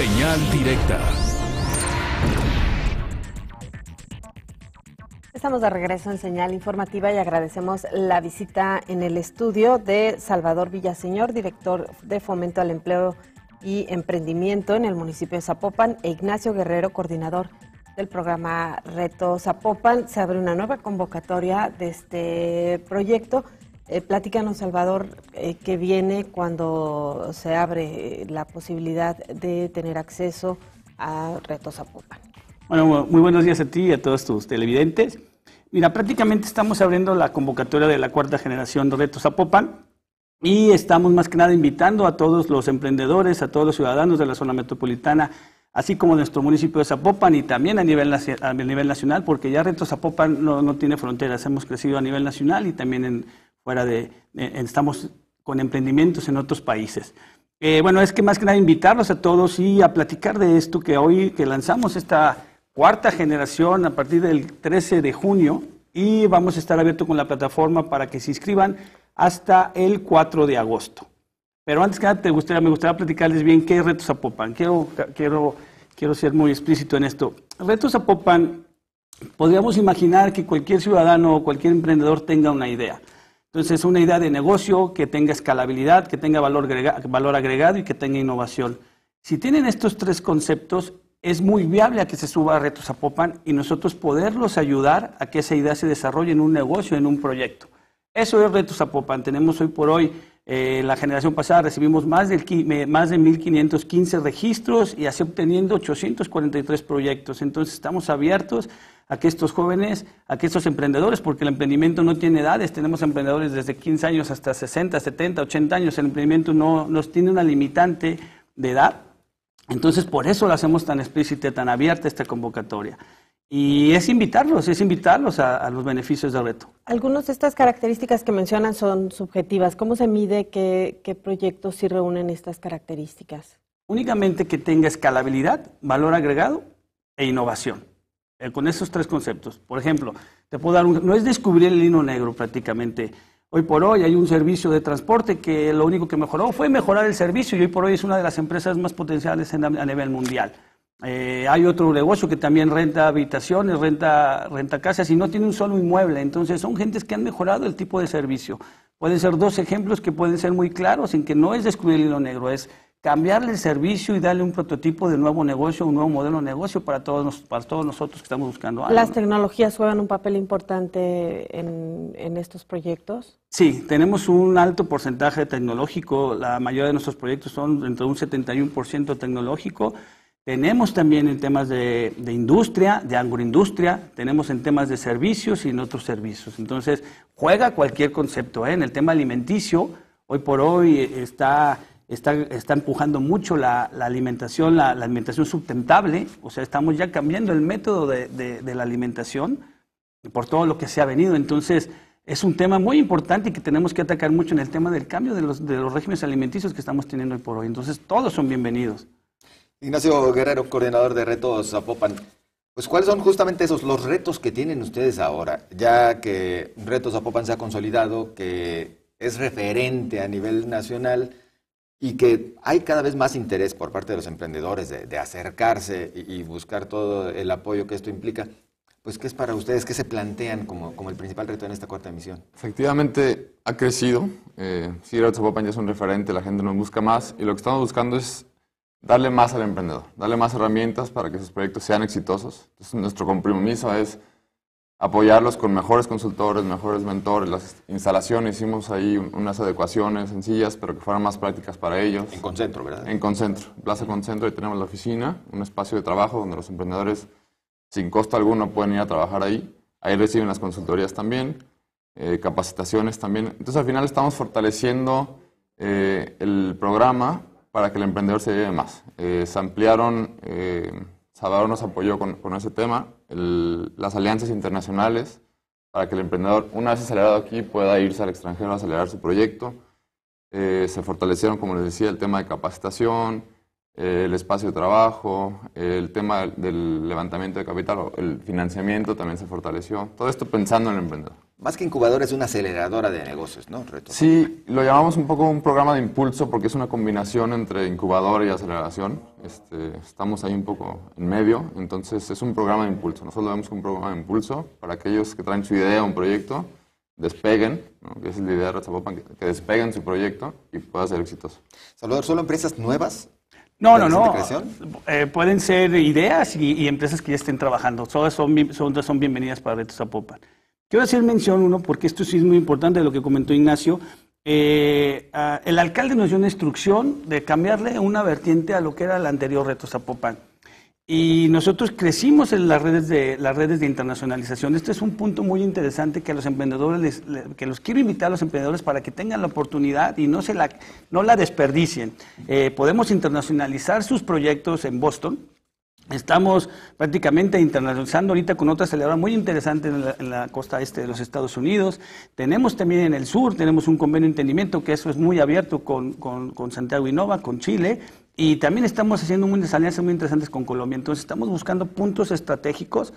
Señal directa. Estamos de regreso en señal informativa y agradecemos la visita en el estudio de Salvador Villaseñor, director de Fomento al Empleo y Emprendimiento en el municipio de Zapopan, e Ignacio Guerrero, coordinador del programa Reto Zapopan. Se abre una nueva convocatoria de este proyecto eh, platícanos, Salvador, eh, qué viene cuando se abre eh, la posibilidad de tener acceso a Retos Zapopan. Bueno, muy buenos días a ti y a todos tus televidentes. Mira, prácticamente estamos abriendo la convocatoria de la cuarta generación de Retos Zapopan y estamos más que nada invitando a todos los emprendedores, a todos los ciudadanos de la zona metropolitana así como nuestro municipio de Zapopan y también a nivel, a nivel nacional, porque ya Retos Zapopan no, no, tiene fronteras, hemos crecido a nivel nacional y también en fuera de, eh, estamos con emprendimientos en otros países. Eh, bueno, es que más que nada invitarlos a todos y a platicar de esto que hoy que lanzamos esta cuarta generación a partir del 13 de junio y vamos a estar abierto con la plataforma para que se inscriban hasta el 4 de agosto. Pero antes que nada, gustaría, me gustaría platicarles bien qué es Retos Apopan Quiero, quiero, quiero ser muy explícito en esto. Retos Apopan podríamos imaginar que cualquier ciudadano o cualquier emprendedor tenga una idea. Entonces, una idea de negocio que tenga escalabilidad, que tenga valor, valor agregado y que tenga innovación. Si tienen estos tres conceptos, es muy viable a que se suba a Retos Apopan y nosotros poderlos ayudar a que esa idea se desarrolle en un negocio, en un proyecto. Eso es Retos Apopan. Tenemos hoy por hoy eh, la generación pasada recibimos más, de más de 1.515 registros y así obteniendo 843 proyectos. Entonces estamos abiertos a que estos jóvenes, a que estos emprendedores, porque el emprendimiento no tiene edades, tenemos emprendedores desde 15 años hasta 60, 70, 80 años, el emprendimiento no nos tiene una limitante de edad. Entonces por eso lo hacemos tan explícita, tan abierta esta convocatoria. Y es invitarlos, es invitarlos a, los beneficios del reto. Algunas de estas características que mencionan son subjetivas. ¿Cómo se mide qué, proyectos sí reúnen estas características? Únicamente que tenga escalabilidad, valor agregado e innovación. Eh, con esos tres conceptos. Por ejemplo, no es descubrir el hino negro prácticamente. Hoy por hoy hay un servicio de transporte que lo único que mejoró fue mejorar el servicio y hoy por hoy es una de las empresas más potenciales a nivel mundial. Eh, hay otro negocio que también renta habitaciones, renta, renta casas y no tiene un solo inmueble. Entonces son gentes que han mejorado el tipo de servicio. Pueden ser dos ejemplos que pueden ser muy claros en que no es descubrir el hilo negro, es cambiarle el servicio y darle un prototipo de nuevo negocio, un nuevo modelo de negocio para todos, nosotros que estamos buscando ¿Las tecnologías juegan un papel importante en, en estos proyectos? Sí, tenemos un alto porcentaje tecnológico. La mayoría de nuestros proyectos son entre un 71% tecnológico. Tenemos también en temas de, industria, de agroindustria, tenemos en temas de servicios y en otros servicios. Entonces, juega cualquier concepto. ¿eh? En el tema alimenticio, hoy por hoy está, está, empujando mucho la, alimentación, la, alimentación sustentable. O sea, estamos ya cambiando el método de, la alimentación por todo lo que se ha venido. Entonces, es un tema muy importante y que tenemos que atacar mucho en el tema del cambio de los, de los regímenes alimenticios que estamos teniendo hoy por hoy. Entonces, todos son bienvenidos. Ignacio Guerrero, coordinador de Retos Zapopan. Pues, ¿cuáles son justamente esos, los retos que tienen ustedes ahora? Ya que Retos Zapopan se ha consolidado, que es referente a nivel nacional y que hay cada vez más interés por parte de los emprendedores de, acercarse y, buscar todo el apoyo que esto implica. Pues, ¿qué es para ustedes? ¿Qué se plantean como, como el principal reto en esta cuarta emisión? Efectivamente, ha crecido. Si eh, sí, Retos Zapopan ya es un referente, la gente nos busca más y lo que estamos buscando es darle más al emprendedor, darle más herramientas para que sus proyectos sean exitosos. Entonces, nuestro compromiso es apoyarlos con mejores consultores, mejores mentores. Las instalaciones hicimos ahí unas adecuaciones sencillas, pero que fueran más prácticas para ellos. En Concentro, ¿verdad? En Concentro, Plaza Concentro, ahí tenemos la oficina, un espacio de trabajo donde los emprendedores sin costo alguno pueden ir a trabajar ahí. Ahí reciben las consultorías también, eh, capacitaciones también. Entonces al final estamos fortaleciendo eh, el programa para que el emprendedor se lleve más. Eh, se ampliaron, eh, Salvador nos apoyó con, ese tema, las alianzas internacionales, para que el emprendedor, una vez acelerado aquí, pueda irse al extranjero a acelerar su proyecto. Eh, se fortalecieron, como les decía, el tema de capacitación, eh, el espacio de trabajo, el tema del levantamiento de capital, el financiamiento también se fortaleció. Todo esto pensando en el emprendedor más que incubador, es una aceleradora de negocios, ¿no? Sí, lo llamamos un poco un programa de impulso porque es una combinación entre incubador y aceleración. Este, estamos ahí un poco en medio, entonces es un programa de impulso. Nosotros lo vemos como un programa de impulso para aquellos que traen su idea o un proyecto, despeguen, que es la idea de Zapopan, que despeguen su proyecto y pueda ser exitoso. Salvador, ¿solo empresas nuevas no, no, no. Eh, pueden ser ideas y, empresas que ya estén trabajando. Todas son, son bienvenidas para Reto Zapopan. Quiero hacer mención uno, porque esto sí es muy importante de lo que comentó Ignacio. Eh, el alcalde nos dio una instrucción de cambiarle una vertiente a lo que era el anterior reto Zapopan. Y nosotros crecimos en las redes de, las redes de internacionalización. Este es un punto muy interesante que a los emprendedores, que los quiero invitar a los emprendedores para que tengan la oportunidad y no, se la, no la desperdicien. Eh, podemos internacionalizar sus proyectos en Boston, Estamos prácticamente internacionalizando ahorita con otra aceleradora muy interesante en la, costa este de los Estados Unidos. Tenemos también en el sur, tenemos un convenio de entendimiento que eso es muy abierto con, con, Santiago Innova, con Chile. Y también estamos haciendo unas alianzas muy interesantes con Colombia. Entonces estamos buscando puntos estratégicos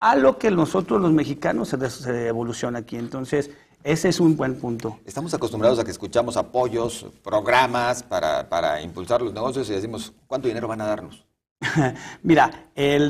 a lo que nosotros los mexicanos se, evoluciona aquí. Entonces ese es un buen punto. Estamos acostumbrados a que escuchamos apoyos, programas para impulsar los negocios y decimos, ¿cuánto dinero van a darnos? Mira,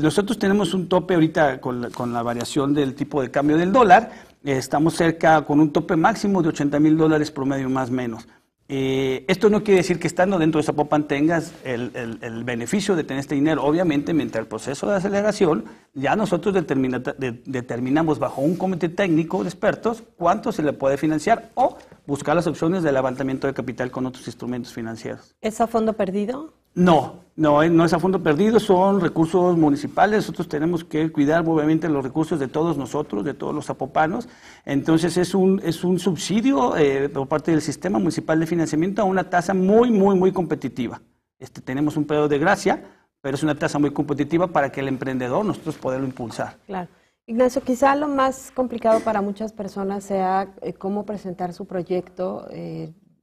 nosotros tenemos un tope ahorita con la, variación del tipo de cambio del dólar. estamos cerca con un tope máximo de 80 mil dólares promedio más menos. Eh, esto no quiere decir que estando dentro de popa tengas el, beneficio de tener este dinero. Obviamente, mientras el proceso de aceleración, ya nosotros determinamos bajo un comité técnico de expertos cuánto se le puede financiar o buscar las opciones de levantamiento de capital con otros instrumentos financieros. ¿Es a fondo perdido? No, eh, no, es a fondo perdido, son recursos municipales. Nosotros tenemos que cuidar, obviamente, los recursos de todos nosotros, de todos los zapopanos. Entonces, es un, es un subsidio eh, por parte del Sistema Municipal de Financiamiento a una tasa muy, muy, muy competitiva. Este, tenemos un pedo de gracia, pero es una tasa muy competitiva para que el emprendedor nosotros poderlo impulsar. Claro. Ignacio, quizá lo más complicado para muchas personas sea eh, cómo presentar su proyecto.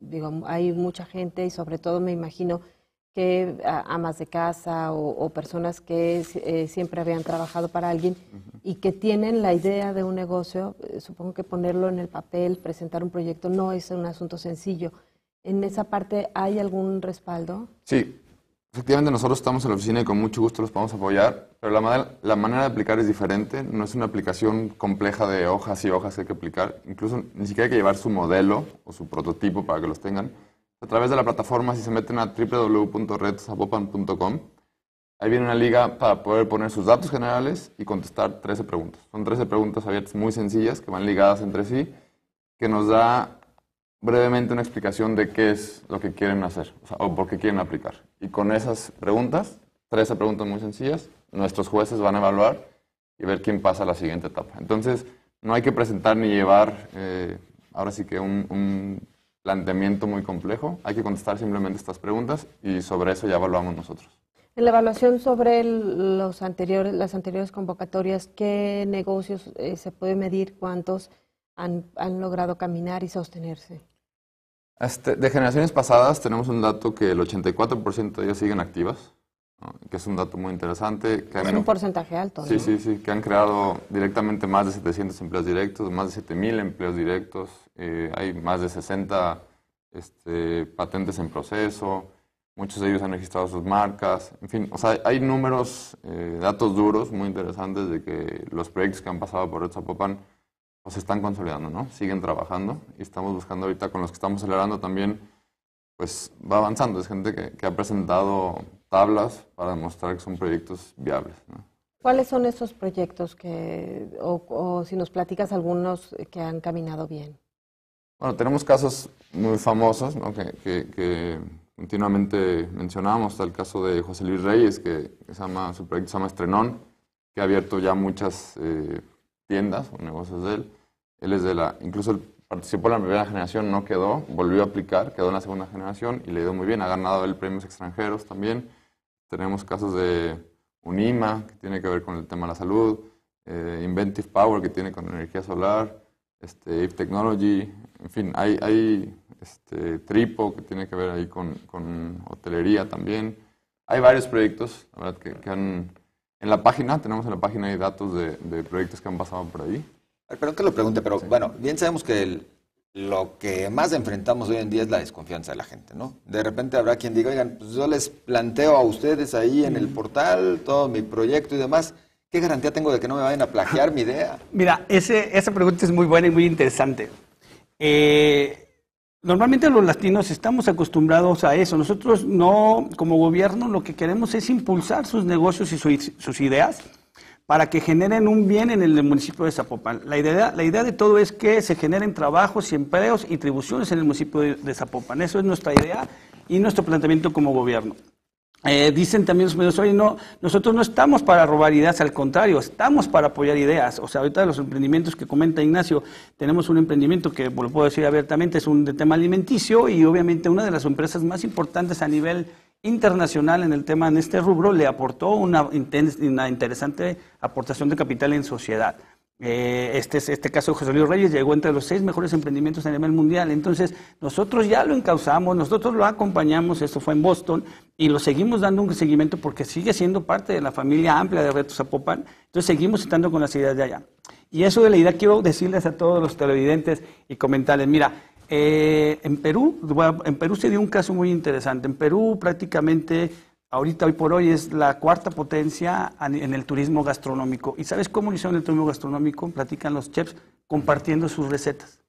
digo, hay mucha gente y sobre todo me imagino que ah, amas de casa o, personas que eh, siempre habían trabajado para alguien y que tienen la idea de un negocio, eh, supongo que ponerlo en el papel, presentar un proyecto, no es un asunto sencillo. ¿En esa parte hay algún respaldo? Sí, efectivamente nosotros estamos en la oficina y con mucho gusto los podemos apoyar, pero la, la manera de aplicar es diferente, no es una aplicación compleja de hojas y hojas que hay que aplicar, incluso ni siquiera hay que llevar su modelo o su prototipo para que los tengan a través de la plataforma si se meten a www.redzapopan.com. Ahí viene una liga para poder poner sus datos generales y contestar 13 preguntas. Son 13 preguntas abiertas muy sencillas que van ligadas entre sí, que nos da brevemente una explicación de qué es lo que quieren hacer o, por qué quieren aplicar. Y con esas preguntas, 13 preguntas muy sencillas, nuestros jueces van a evaluar y ver quién pasa a la siguiente etapa. Entonces, no hay que presentar ni llevar, eh, ahora sí que un planteamiento muy complejo. Hay que contestar simplemente estas preguntas y sobre eso ya evaluamos nosotros. En la evaluación sobre los anteriores, las anteriores convocatorias, ¿qué negocios eh, se puede medir? ¿Cuántos han, logrado caminar y sostenerse? Este, de generaciones pasadas tenemos un dato que el 84% de ellos siguen activas, que es un dato muy interesante. Que es un porcentaje alto. Sí, sí, sí, que han creado directamente más de 700 empleos directos, más de 7.000 empleos directos, eh, hay más de 60 este, patentes en proceso, muchos de ellos han registrado sus marcas, en fin, o sea, hay números, eh, datos duros muy interesantes de que los proyectos que han pasado por Red Zapopan pues, están consolidando, ¿no? Siguen trabajando y estamos buscando ahorita con los que estamos acelerando también, pues va avanzando, es gente que, ha presentado tablas para demostrar que son proyectos viables, ¿no? ¿Cuáles son esos proyectos que, o si nos platicas algunos que han caminado bien? Bueno, tenemos casos muy famosos que, continuamente mencionamos. Está el caso de José Luis Reyes, que se llama, su proyecto se llama Estrenón, que ha abierto ya muchas eh, tiendas o negocios de él. Él es de la, incluso participó en la primera generación, no quedó, volvió a aplicar, quedó en la segunda generación y le dio muy bien. Ha ganado el premios extranjeros también. Tenemos casos de UNIMA, que tiene que ver con el tema de la salud, eh, Inventive Power, que tiene con energía solar este, If Technology, en fin, hay, este, Tripo que tiene que ver ahí con, hotelería también. Hay varios proyectos, la verdad, que, han... En la página, tenemos en la página hay datos de, proyectos que han pasado por ahí. Perdón que lo pregunte, pero bueno, bien sabemos que lo que más enfrentamos hoy en día es la desconfianza de la gente, ¿no? De repente habrá quien diga, oigan, pues yo les planteo a ustedes ahí en el mm. portal todo mi proyecto y demás, ¿Qué garantía tengo de que no me vayan a plagiar mi idea? Mira, ese, esa pregunta es muy buena y muy interesante. Eh, normalmente los latinos estamos acostumbrados a eso. Nosotros no, como gobierno, lo que queremos es impulsar sus negocios y sus ideas para que generen un bien en el municipio de Zapopan. La idea, la idea de todo es que se generen trabajos y empleos y tribuciones en el municipio de Zapopan. Eso es nuestra idea y nuestro planteamiento como gobierno. Eh, dicen también los medios, oye, no, nosotros no estamos para robar ideas, al contrario, estamos para apoyar ideas. O sea, ahorita los emprendimientos que comenta Ignacio, tenemos un emprendimiento que, lo puedo decir abiertamente, es un de tema alimenticio y obviamente una de las empresas más importantes a nivel internacional en el tema, en este rubro, le aportó una, una interesante aportación de capital en sociedad. Eh, este, este caso de José Luis Reyes llegó entre los seis mejores emprendimientos a nivel mundial. Entonces, nosotros ya lo encauzamos, nosotros lo acompañamos, esto fue en Boston, y lo seguimos dando un seguimiento porque sigue siendo parte de la familia amplia de Reto Zapopan, entonces seguimos estando con las ideas de allá. Y eso de la idea quiero decirles a todos los televidentes y comentarles, mira, eh, en, Perú, en Perú se dio un caso muy interesante, en Perú prácticamente ahorita hoy por hoy es la cuarta potencia en el turismo gastronómico. ¿Y sabes cómo lo hicieron el turismo gastronómico? Platican los chefs compartiendo sus recetas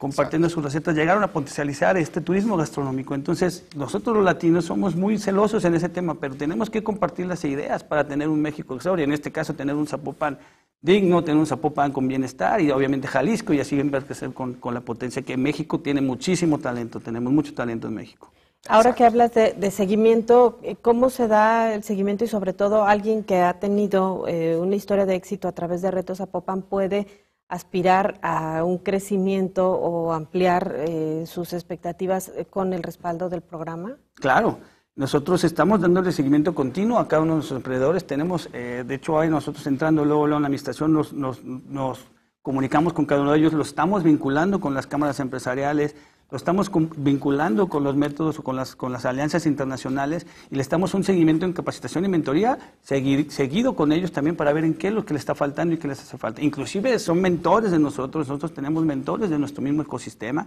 compartiendo sus recetas, llegaron a potencializar este turismo gastronómico. Entonces, nosotros los latinos somos muy celosos en ese tema, pero tenemos que compartir las ideas para tener un México extraordinario, en este caso tener un Zapopan digno, tener un Zapopan con bienestar y obviamente Jalisco y así ser con, con la potencia que México tiene muchísimo talento, tenemos mucho talento en México. Ahora que hablas de, seguimiento, eh, ¿cómo se da el seguimiento y sobre todo alguien que ha tenido eh, una historia de éxito a través de Retos Zapopan puede aspirar a un crecimiento o ampliar eh, sus expectativas eh, con el respaldo del programa? Claro. Nosotros estamos dándole seguimiento continuo a cada uno de nuestros emprendedores. Tenemos, eh, de hecho, ahí nosotros entrando luego, en la administración nos, nos, nos comunicamos con cada uno de ellos, lo estamos vinculando con las cámaras empresariales, lo estamos vinculando con los métodos o con las, con las alianzas internacionales y le estamos un seguimiento en capacitación y mentoría seguido con ellos también para ver en qué es lo que les está faltando y qué les hace falta. Inclusive son mentores de nosotros, nosotros tenemos mentores de nuestro mismo ecosistema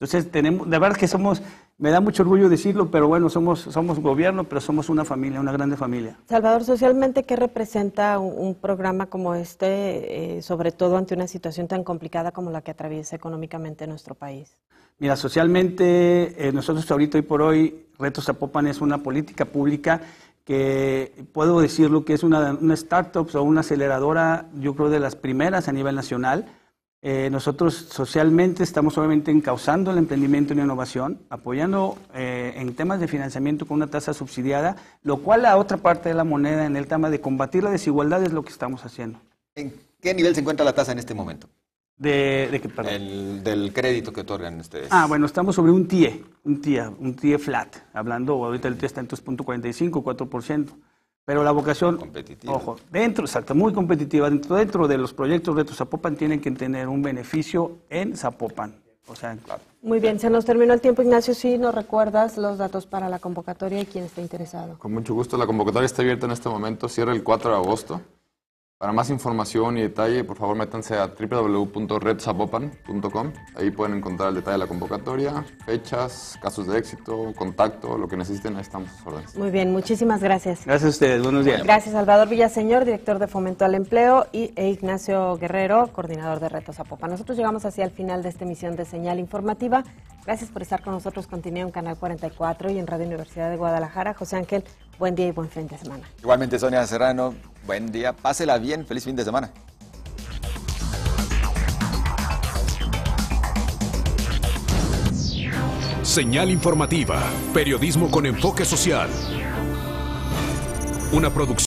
entonces, tenemos, de verdad que somos, me da mucho orgullo decirlo, pero bueno, somos, somos gobierno, pero somos una familia, una grande familia. Salvador, socialmente, ¿qué representa un, programa como este, eh, sobre todo ante una situación tan complicada como la que atraviesa económicamente nuestro país? Mira, socialmente, eh, nosotros ahorita y por hoy, Retos Zapopan es una política pública que puedo decirlo que es una, una startup o una aceleradora, yo creo, de las primeras a nivel nacional eh, nosotros socialmente estamos obviamente encauzando el emprendimiento y la innovación, apoyando eh, en temas de financiamiento con una tasa subsidiada, lo cual la otra parte de la moneda en el tema de combatir la desigualdad es lo que estamos haciendo. ¿En qué nivel se encuentra la tasa en este momento? De, qué, perdón. del crédito que otorgan ustedes. Ah, bueno, estamos sobre un TIE, un TIE, un TIE flat, hablando, ahorita el TIE está en 3.45, 4%. Pero la vocación, ojo, dentro, exacto, muy competitiva. Dentro, dentro de los proyectos de Zapopan tienen que tener un beneficio en Zapopan. O sea, Muy bien, se nos terminó el tiempo, Ignacio. Si nos recuerdas los datos para la convocatoria y quién está interesado. Con mucho gusto, la convocatoria está abierta en este momento, cierra el 4 de agosto. Para más información y detalle, por favor métanse a www.redzapopan.com. Ahí pueden encontrar el detalle de la convocatoria, fechas, casos de éxito, contacto, lo que necesiten, ahí estamos a Muy bien, muchísimas gracias. Gracias a ustedes, buenos días. Gracias Salvador Villaseñor, director de Fomento al Empleo, y e Ignacio Guerrero, coordinador de Retos Zapopan. Nosotros llegamos así al final de esta emisión de Señal Informativa. Gracias por estar con nosotros, continúa en Canal 44 y en Radio Universidad de Guadalajara. José Ángel Buen día y buen fin de semana. Igualmente, Sonia Serrano, buen día. Pásela bien, feliz fin de semana. Señal informativa, periodismo con enfoque social. Una producción.